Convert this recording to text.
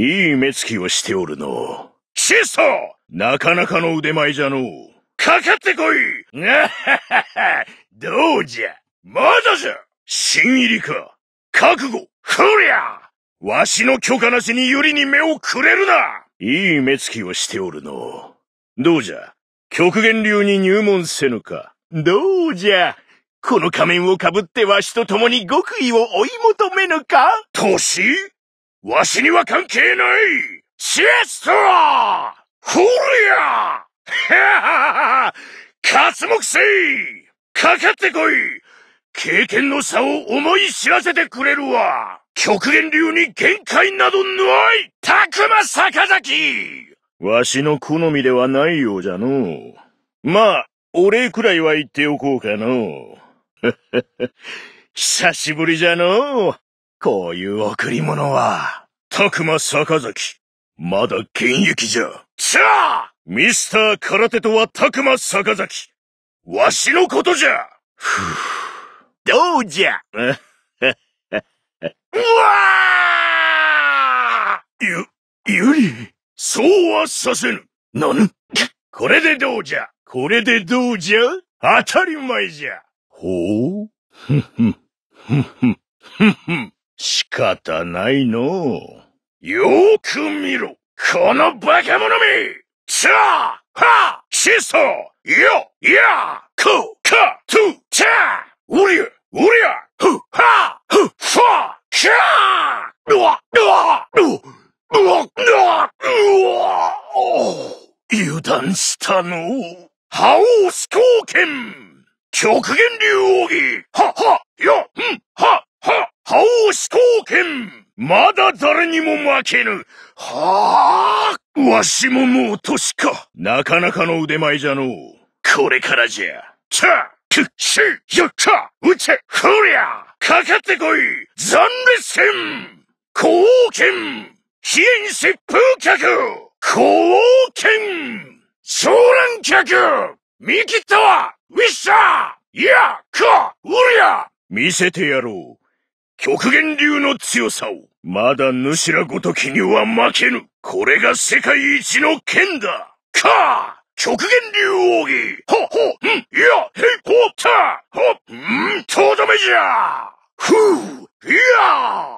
いい目つきをしておるの。シストなかなかの腕前じゃの。かかってこいなはははどうじゃまだじゃ新入りか覚悟こりゃわしの許可なしにユリに目をくれるないい目つきをしておるの。どうじゃ極限流に入門せぬか。どうじゃこの仮面をかぶってわしと共に極意を追い求めぬか歳わしには関係ないシエストラホリアはっは活目せいかかってこい経験の差を思い知らせてくれるわ極限流に限界などないたくま坂崎わしの好みではないようじゃのまあ、お礼くらいは言っておこうかの 久しぶりじゃのこういう贈り物は。たくま坂崎。まだ現役じゃ。さあ、ミスター空手とはたくま坂崎。わしのことじゃふぅ。どうじゃ うわあゆ、ゆり。そうはさせぬ。なんこれでどうじゃこれでどうじゃ当たり前じゃ。ほうふんふん、ふんふん、ふんふん。仕方ないのよーく見ろこの化け物めチャーハーシソヨヤコカトゥーチャーウリアウリアフハフファキャーうわうわうわうわうわ油断したの覇王スコー極限流奥義ははよんは覇王始皇権まだ誰にも負けぬはあわしももう年かなかなかの腕前じゃのう。これからじゃ。チャくっしよっちゃうちふりゃかかってこい残烈戦皇王権飛燕疾風客皇王権昇客見切ったわウィッシャーいやかうりゃ見せてやろう極限流の強さを、まだ主らごときには負けぬ。これが世界一の剣だか極限流奥義ほほんいやへいほったほんとどめじゃふういや